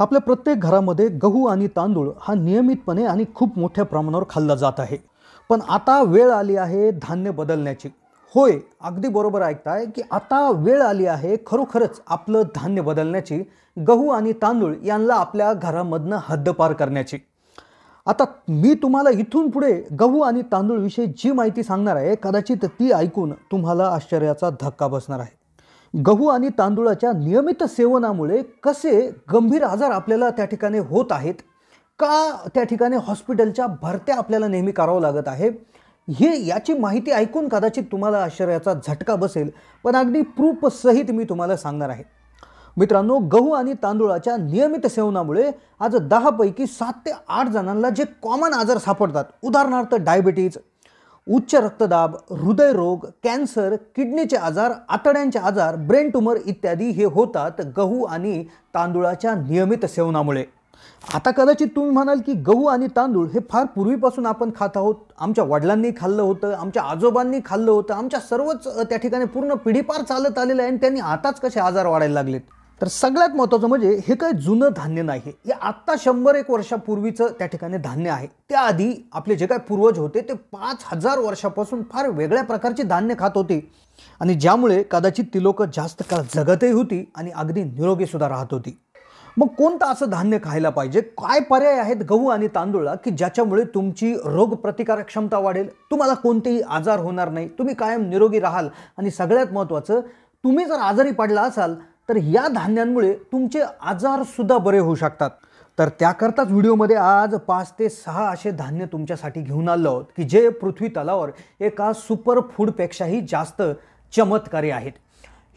आपल्या प्रत्येक घरामध्ये गहू आणि तांदूळ हा नियमितपणे आणि खूप मोठ्या प्रमाणावर खाल्ला जात आहे पण आता वेळ आली आहे धान्य बदलण्याची होय अगदी बरोबर ऐकताय की आता वेळ आली आहे खरोखरच आपलं धान्य बदलण्याची गहू आणि तांदूळ यांना आपल्या घरामधनं हद्दपार करण्याची आता मी तुम्हाला इथून पुढे गहू आणि तांदूळविषयी जी माहिती सांगणार आहे कदाचित ती ऐकून तुम्हाला आश्चर्याचा धक्का बसणार आहे गहू आणि तांदुळाच्या नियमित सेवनामुळे कसे गंभीर आजार आपल्याला त्या ठिकाणी होत आहेत का त्या ठिकाणी हॉस्पिटलच्या भरत्या आपल्याला नेहमी करावं लागत आहे हे याची माहिती ऐकून कदाचित तुम्हाला आश्चर्याचा झटका बसेल पण अगदी प्रूफसहित मी तुम्हाला सांगणार आहे मित्रांनो गहू आणि तांदुळाच्या नियमित सेवनामुळे आज दहापैकी सात ते आठ जणांना जे कॉमन आजार सापडतात उदाहरणार्थ डायबिटीज उच्च रक्तदाब हृदयरोग कॅन्सर किडनीचे आजार आतड्यांचे आजार ब्रेन ट्युमर इत्यादी हे होतात गहू आणि तांदुळाच्या नियमित सेवनामुळे आता कदाचित तुम्ही म्हणाल की गहू आणि तांदूळ हे फार पूर्वीपासून आपण खात आहोत आमच्या वडिलांनी खाल्लं होतं आमच्या आजोबांनी खाल्लं होतं आमच्या सर्वच त्या ठिकाणी पूर्ण पिढीपार चालत आलेलं आहे आणि त्यांनी आताच कसे आजार वाढायला लागलेत तर सगळ्यात महत्त्वाचं म्हणजे हे काय जुनं धान्य नाही हे आत्ता शंभर एक वर्षापूर्वीचं त्या ठिकाणी धान्य आहे त्याआधी आपले जे काय पूर्वज होते ते पाच हजार वर्षापासून फार वेगळ्या प्रकारचे धान्य खात होते आणि ज्यामुळे कदाचित ती लोकं जास्त काळ जगतही होती आणि अगदी निरोगीसुद्धा राहत होती मग कोणतं असं धान्य खायला पाहिजे काय पर्याय आहेत गहू आणि तांदूळला की ज्याच्यामुळे तुमची रोगप्रतिकारक क्षमता वाढेल तुम्हाला कोणतेही आजार होणार नाही तुम्ही कायम निरोगी राहाल आणि सगळ्यात महत्त्वाचं तुम्ही जर आजारी पडला असाल तर या धान्यांमुळे तुमचे आजारसुद्धा बरे होऊ शकतात तर त्याकरताच व्हिडिओमध्ये आज पाच ते सहा असे धान्य तुमच्यासाठी घेऊन आलो आहोत की जे पृथ्वी तलावर एका सुपर फूडपेक्षाही जास्त चमत्कारी आहेत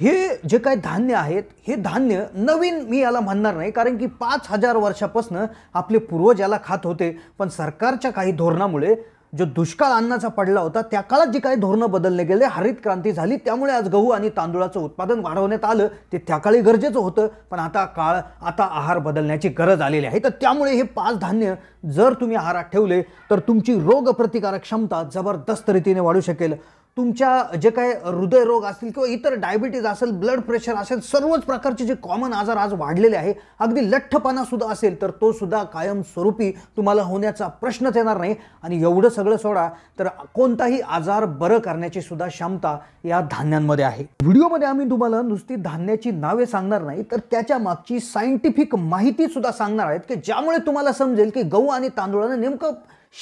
हे जे काय धान्य आहेत हे धान्य नवीन मी याला म्हणणार नाही कारण की पाच हजार वर्षापासून आपले पूर्वज याला खात होते पण सरकारच्या काही धोरणामुळे जो दुष्काळ अन्नाचा पडला होता त्या काळात जी काही धोरणं बदलले गेले हरित क्रांती झाली त्यामुळे आज गहू आणि तांदुळाचं उत्पादन वाढवण्यात आलं ते त्या काळी गरजेचं होतं पण आता काळ आता आहार बदलण्याची गरज आलेली आहे तर त्यामुळे हे पाच धान्य जर तुम्ही आहारात ठेवले तर तुमची रोगप्रतिकारक क्षमता जबरदस्त रीतीने वाढू शकेल तुमच्या जे काय हृदयरोग असतील किंवा इतर डायबिटीज असेल ब्लड प्रेशर असेल सर्वच प्रकारचे जे कॉमन आजार आज वाढलेले आहे अगदी लठ्ठपणासुद्धा असेल तर तो सुद्धा कायमस्वरूपी तुम्हाला होण्याचा प्रश्नच येणार नाही आणि एवढं सगळं सोडा तर कोणताही आजार बरं करण्याची सुद्धा क्षमता या धान्यांमध्ये आहे व्हिडिओमध्ये आम्ही तुम्हाला नुसती धान्याची नावे सांगणार नाही तर त्याच्या मागची सायंटिफिक माहिती सुद्धा सांगणार आहेत की ज्यामुळे तुम्हाला समजेल की गहू आणि तांदूळानं नेमकं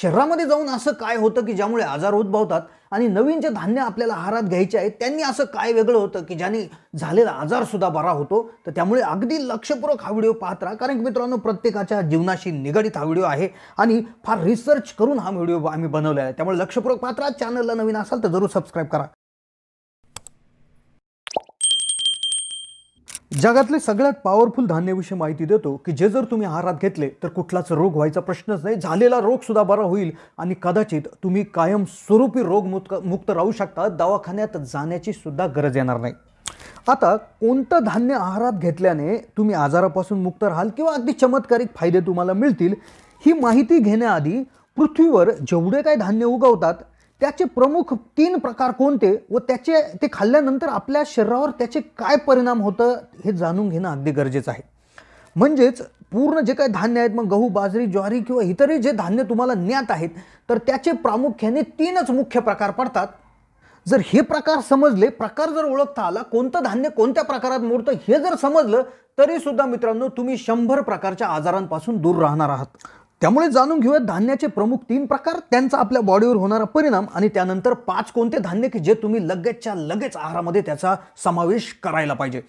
शरीरामध्ये जाऊन असं काय होतं की ज्यामुळे आजार उद्भवतात आणि नवीन जे धान्य आपल्याला आहारात घ्यायचे आहे त्यांनी असं काय वेगळं होतं की ज्याने झालेला आजारसुद्धा बरा होतो तर त्यामुळे अगदी लक्षपूर्वक हा व्हिडिओ पाहत राहा कारण की मित्रांनो प्रत्येकाच्या जीवनाशी निगडित हा व्हिडिओ आहे आणि फार रिसर्च करून हा व्हिडिओ आम्ही बनवला आहे त्यामुळे लक्षपूर्वक पात्रा चॅनलला नवीन असाल तर जरूर सबस्क्राईब करा जगातले सगळ्यात पॉवरफुल धान्याविषयी माहिती देतो की जे जर तुम्ही आहारात घेतले तर कुठलाच रोग व्हायचा प्रश्नच नाही झालेला रोगसुद्धा बरा होईल आणि कदाचित तुम्ही कायमस्वरूपी रोग मुक्त राहू शकता दवाखान्यात जाण्याची सुद्धा गरज येणार नाही आता कोणतं धान्य आहारात घेतल्याने तुम्ही आजारापासून मुक्त राहाल किंवा अगदी चमत्कारिक फायदे तुम्हाला मिळतील ही माहिती घेण्याआधी पृथ्वीवर जेवढे काय धान्य उगवतात त्याचे प्रमुख तीन प्रकार कोणते व त्याचे ते खाल्ल्यानंतर आपल्या शरीरावर त्याचे काय परिणाम होतं हे जाणून घेणं अगदी गरजेचं आहे म्हणजेच पूर्ण जे काही धान्य आहेत मग गहू बाजरी ज्वारी किंवा इतरही जे धान्य तुम्हाला ज्ञात आहेत तर त्याचे प्रामुख्याने तीनच मुख्य प्रकार पडतात जर हे प्रकार समजले प्रकार जर ओळखता आला कोणतं धान्य कोणत्या प्रकारात मोडतं हे जर समजलं तरीसुद्धा मित्रांनो तुम्ही शंभर प्रकारच्या आजारांपासून दूर राहणार आहात त्यामुळे जाणून घेऊया धान्याचे प्रमुख तीन प्रकार त्यांचा आपल्या बॉडीवर होणारा परिणाम आणि त्यानंतर पाच कोणते धान्य की जे तुम्ही लगेचच्या लगेच आहारामध्ये त्याचा समावेश करायला पाहिजे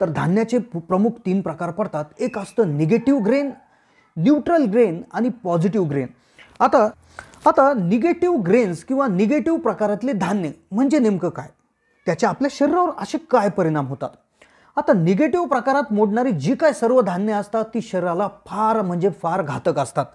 तर धान्याचे प्रमुख तीन प्रकार पडतात एक असतं निगेटिव्ह ग्रेन न्यूट्रल ग्रेन आणि पॉझिटिव्ह ग्रेन आता आता निगेटिव्ह ग्रेन्स किंवा निगेटिव्ह प्रकारातले धान्य म्हणजे नेमकं काय त्याचे आपल्या शरीरावर असे काय परिणाम होतात आता निगेटिव्ह प्रकारात मोडणारी जी काय सर्व धान्य असतात ती शरीराला फार म्हणजे फार घातक असतात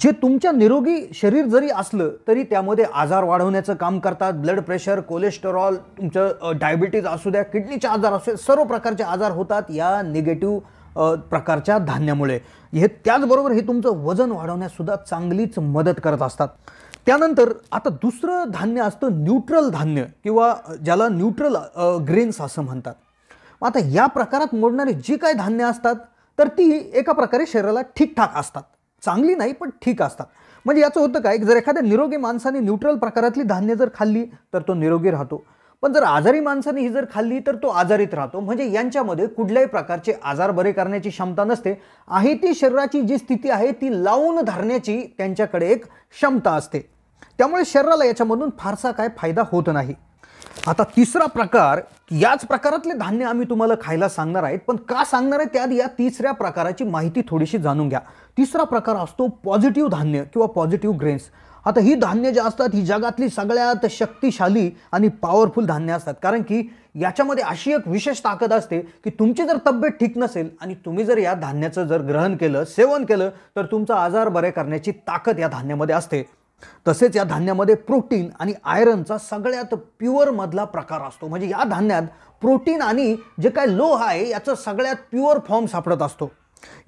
जे तुमच्या निरोगी शरीर जरी असलं तरी त्यामध्ये आजार वाढवण्याचं काम करतात ब्लड प्रेशर कोलेस्टेरॉल तुमचं डायबिटीज असू द्या किडनीचे आजार असू द्या सर्व प्रकारचे आजार होतात या निगेटिव्ह प्रकारच्या धान्यामुळे हे त्याचबरोबर हे तुमचं वजन वाढवण्यासुद्धा चांगलीच मदत करत असतात त्यानंतर आता दुसरं धान्य असतं न्यूट्रल धान्य किंवा ज्याला न्यूट्रल ग्रेन्स असं म्हणतात मग आता या प्रकारात मोडणारी जी काय धान्य असतात तर ती एका प्रकारे शरीराला ठीकठाक असतात चांगली नाही पण ठीक असतात म्हणजे याचं होतं काय जर एखाद्या निरोगी माणसाने न्यूट्रल प्रकारातली धान्य जर खाल्ली तर तो निरोगी राहतो पण जर आजारी माणसाने ही जर खाल्ली तर तो आजारीत राहतो म्हणजे यांच्यामध्ये कुठल्याही प्रकारचे आजार बरे करण्याची क्षमता नसते आहे ती शरीराची जी स्थिती आहे ती लावून धरण्याची त्यांच्याकडे एक क्षमता असते त्यामुळे शरीराला याच्यामधून फारसा काय फायदा होत नाही आता तिसरा प्रकार याच प्रकारातले धान्य आम्ही तुम्हाला खायला सांगणार आहेत पण का सांगणार आहे त्यात या तिसऱ्या प्रकाराची माहिती थोडीशी जाणून घ्या तिसरा प्रकार असतो पॉझिटिव्ह धान्य किंवा पॉझिटिव्ह ग्रेन्स आता ही धान्य जे असतात ही जगातली सगळ्यात शक्तिशाली आणि पॉवरफुल धान्य असतात कारण की याच्यामध्ये अशी एक विशेष ताकद असते की तुमची जर तब्येत ठीक नसेल आणि तुम्ही जर या धान्याचं जर ग्रहण केलं सेवन केलं तर तुमचा आजार बरे करण्याची ताकद या धान्यामध्ये असते तसेच या धान्यामध्ये प्रोटीन आणि आयरनचा सगळ्यात प्युअर मधला प्रकार असतो म्हणजे या धान्यात प्रोटीन आणि जे काय लोह आहे याचं सगळ्यात प्युअर फॉर्म सापडत असतो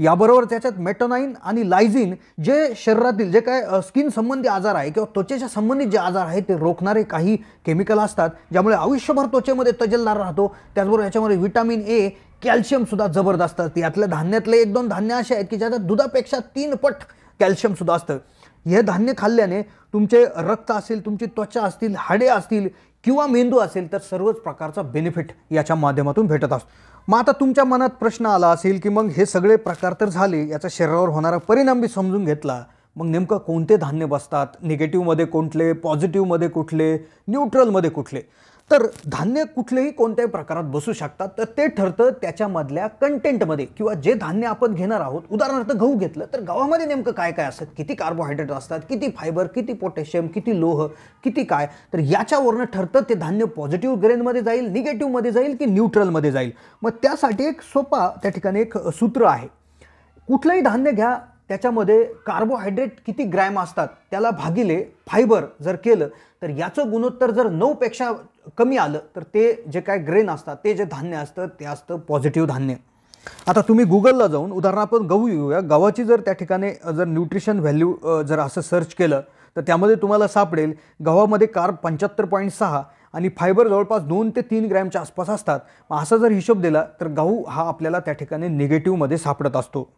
याबरोबर त्याच्यात मेटोनाईन आणि लायझिन जे शरीरातील जे काय स्किन संबंधी आजार आहे किंवा त्वचेच्या संबंधित जे आजार आहेत ते रोखणारे काही केमिकल असतात ज्यामुळे आयुष्यभर त्वचेमध्ये तजलदार राहतो त्याचबरोबर याच्यामध्ये व्हिटॅमिन ए कॅल्शियम सुद्धा जबरदस्त असते यातल्या धान्यातले एक दोन धान्य असे आहेत की ज्याच्यात दुधापेक्षा तीन पट कॅल्शियम सुद्धा असतं हे धान्य खाल्ल्याने तुमचे रक्त असेल तुमची त्वचा असतील हाडे असतील किंवा मेंदू असेल तर सर्वच प्रकारचा बेनिफिट याच्या माध्यमातून भेटत असतो मग आता तुमच्या मनात प्रश्न आला असेल की मग हे सगळे प्रकार तर झाले याचा शरीरावर होणारा परिणाम बी समजून घेतला मग नेमकं कोणते धान्य बसतात निगेटिव्हमध्ये कोणते पॉझिटिव्हमध्ये कुठले न्यूट्रलमध्ये कुठले तर धान्य कुठलेही कोणत्याही प्रकारात बसू शकतात तर ते ठरतं त्याच्यामधल्या कंटेंटमध्ये किंवा जे धान्य आपण घेणार आहोत उदाहरणार्थ गहू घेतलं तर गव्हामध्ये नेमकं काय काय असतं किती कार्बोहायड्रेट असतात किती फायबर किती पोटॅशियम किती लोह किती काय तर याच्यावरनं ठरतं ते धान्य पॉझिटिव्ह ग्रेनमध्ये जाईल निगेटिव्हमध्ये जाईल की न्यूट्रलमध्ये जाईल मग त्यासाठी एक सोपा त्या ठिकाणी एक सूत्र आहे कुठलंही धान्य घ्या त्याच्यामध्ये कार्बोहायड्रेट किती ग्रॅम असतात त्याला भागिले फायबर जर केलं तर याचं गुणोत्तर जर नऊपेक्षा कमी आलं तर ते जे काय ग्रेन असतात ते जे धान्य असतं ते असतं पॉझिटिव्ह धान्य आता तुम्ही गुगलला जाऊन उदाहरणार्थ गहू येऊया गव्हाची जर त्या ठिकाणी जर न्यूट्रिशन व्हॅल्यू जर असं सर्च केलं तर त्यामध्ये तुम्हाला सापडेल गव्हामध्ये कार्ब पंच्याहत्तर पॉईंट सहा आणि फायबर जवळपास दोन ते तीन ग्रॅमच्या आसपास असतात मग असा जर हिशोब दिला तर गहू हा आपल्याला त्या ठिकाणी निगेटिव्हमध्ये सापडत असतो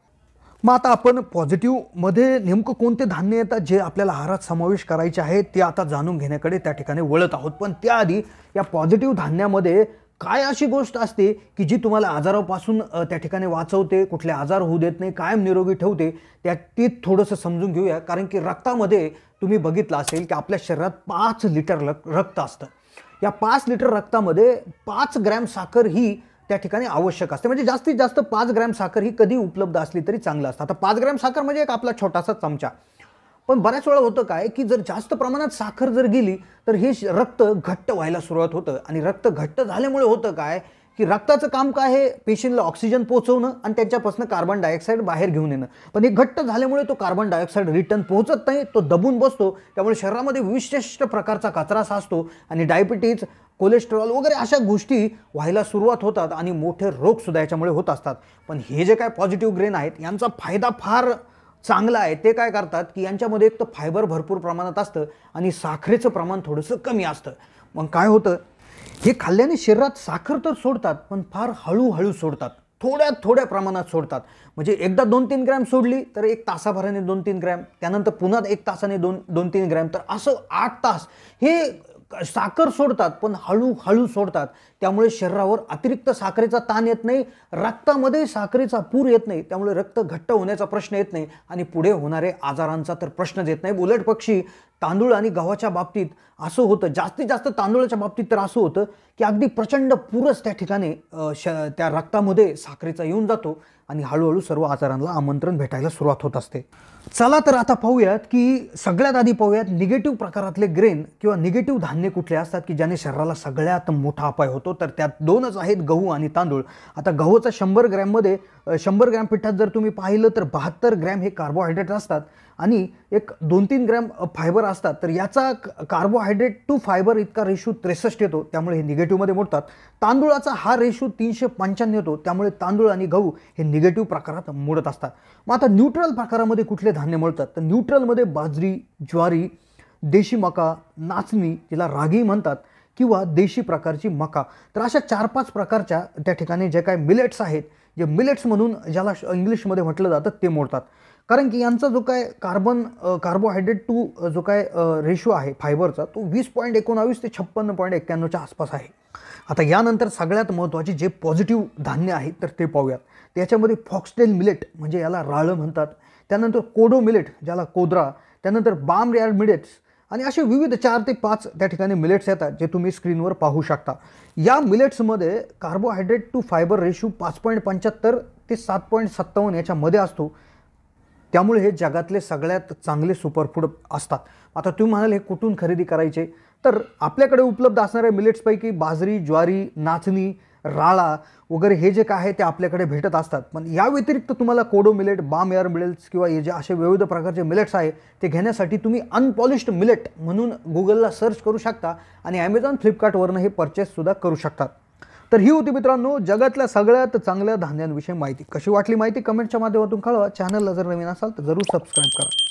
मग आता आपण पॉझिटिव्हमध्ये नेमकं कोणते धान्य येतात जे आपल्याला आहारात समावेश करायचे आहे ते आता जाणून घेण्याकडे त्या ठिकाणी वळत आहोत पण त्याआधी या पॉझिटिव्ह धान्यामध्ये काय अशी गोष्ट असते की जी तुम्हाला आजारापासून त्या ठिकाणी वाचवते कुठले आजार होऊ देत नाही कायम निरोगी ठेवते त्या ती थोडंसं समजून घेऊया कारण की रक्तामध्ये तुम्ही बघितलं असेल की आपल्या शरीरात पाच लिटर रक्त असतं या पाच लिटर रक्तामध्ये पाच ग्रॅम साखर ही त्या ठिकाणी आवश्यक असते म्हणजे जास्तीत जास्त पाच ग्रॅम साखर ही कधी उपलब्ध असली तरी चांगलं असतं आता पाच ग्रॅम साखर म्हणजे एक आपला छोटासा चमचा पण बऱ्याच वेळा होतं काय की जर जास्त प्रमाणात साखर जर गेली तर हे रक्त घट्ट व्हायला सुरुवात होतं आणि रक्त घट्ट झाल्यामुळे होतं काय की रक्ताचं काम काय आहे पेशंटला ऑक्सिजन पोहोचवणं आणि त्यांच्यापासून कार्बन डायऑक्साईड बाहेर घेऊन येणं पण हे घट्ट झाल्यामुळे तो कार्बन डायऑक्साईड रिटर्न पोहोचत नाही तो दबून बसतो त्यामुळे शरीरामध्ये विशिष्ट प्रकारचा कचरा साचतो आणि डायबिटीज कोलेस्ट्रॉल वगैरे अशा गोष्टी व्हायला सुरुवात होतात आणि मोठे रोगसुद्धा याच्यामुळे होत असतात पण हे जे काय पॉझिटिव्ह ग्रेन आहेत यांचा फायदा फार चांगला आहे ते काय करतात की यांच्यामध्ये एक तर फायबर भरपूर प्रमाणात असतं आणि साखरेचं प्रमाण थोडंसं कमी असतं मग काय होतं हे खाल्ल्याने शरीरात साखर तर सोडतात पण फार हळूहळू सोडतात थोड्या थोड्या प्रमाणात सोडतात म्हणजे एकदा दोन तीन ग्रॅम सोडली तर एक तासाभराने दोन तीन ग्रॅम त्यानंतर पुन्हा एक तासाने दोन दोन तीन ग्रॅम तर असं आठ तास हे साखर सोडतात पण हळूहळू सोडतात त्यामुळे शरीरावर अतिरिक्त साखरेचा ताण येत नाही रक्तामध्ये साखरेचा पूर येत नाही त्यामुळे रक्त घट्ट होण्याचा प्रश्न येत नाही आणि पुढे होणारे आजारांचा तर प्रश्नच येत नाही उलट पक्षी तांदूळ आणि गव्हाच्या बाबतीत असं होतं जास्तीत जास्त तांदूळाच्या बाबतीत तर असं होतं की अगदी प्रचंड पूरच त्या ठिकाणी श त्या रक्तामध्ये साखरेचा येऊन जातो आणि हळूहळू सर्व आजारांना आमंत्रण भेटायला सुरुवात होत असते चला तर आता पाहूयात की सगळ्यात आधी पाहूयात निगेटिव्ह प्रकारातले ग्रेन किंवा निगेटिव्ह धान्य कुठले असतात की ज्याने शरीराला सगळ्यात मोठा अपाय होतो तर त्यात दोनच आहेत गहू आणि तांदूळ आता गहूचा शंभर ग्रॅममध्ये शंभर ग्रॅम पिठात जर तुम्ही पाहिलं तर बहात्तर ग्रॅम हे कार्बोहायड्रेट असतात आणि एक दोन तीन ग्रॅम फायबर असतात तर याचा कार्बोहायड्रेट टू फायबर इतका रेशू त्रेसष्ट येतो त्यामुळे हे निगेटिव्हमध्ये मोडतात तांदुळाचा हा रेशू तीनशे पंच्याण्णव येतो त्यामुळे तांदूळ आणि गहू हे निगेटिव्ह प्रकारात मोडत असतात मग आता न्यूट्रल प्रकारामध्ये कुठले धान्य मोडतात तर न्यूट्रलमध्ये बाजरी ज्वारी देशी मका नाचणी तिला रागी म्हणतात किंवा देशी प्रकारची मका तर अशा चार पाच प्रकारच्या त्या ठिकाणी जे काय मिलेट्स आहेत जे मिलेट्स म्हणून ज्याला इंग्लिशमध्ये म्हटलं जातं ते मोडतात कारण की यांचा जो काय कार्बन कार्बोहायड्रेट टू जो काय रेशो आहे फायबरचा तो वीस पॉईंट एकोणावीस ते छप्पन्न पॉईंट एक्क्याण्णवच्या आसपास आहे आता यानंतर सगळ्यात महत्त्वाचे जे पॉझिटिव्ह धान्य आहे तर ते पाहूयात त्याच्यामध्ये फॉक्सटेल मिलेट म्हणजे याला राळं म्हणतात त्यानंतर कोडो मिलेट ज्याला कोद्रा त्यानंतर बाम रेअर मिलेट्स आणि असे विविध चार ते पाच त्या ठिकाणी मिलेट्स येतात जे तुम्ही स्क्रीनवर पाहू शकता या मिलेट्समध्ये कार्बोहायड्रेट टू फायबर रेशो पाच पॉईंट पंच्याहत्तर ते सात पॉईंट सत्तावन्न याच्यामध्ये असतो त्यामुळे हे जगातले सगळ्यात चांगले सुपरफूड असतात आता तुम्ही म्हणाल हे कुठून खरेदी करायचे तर आपल्याकडे उपलब्ध असणाऱ्या मिलेट्सपैकी बाजरी ज्वारी नाचणी राळा वगैरे हे जे काय आहे ते आपल्याकडे भेटत असतात पण या व्यतिरिक्त तुम्हाला कोडो मिलेट बाम एअर मिलेट्स किंवा हे जे असे विविध प्रकारचे मिलेट्स आहे ते घेण्यासाठी तुम्ही अनपॉलिश्ड मिलेट म्हणून गुगलला सर्च करू शकता आणि ॲमेझॉन फ्लिपकार्टवरनं हे परचेससुद्धा करू शकतात तर ही होती मित्रांनो जगातल्या सगळ्यात चांगल्या धान्यांविषयी माहिती कशी वाटली माहिती कमेंटच्या माध्यमातून कळवा चॅनलला जर नवीन असाल तर जरूर सबस्क्राईब करा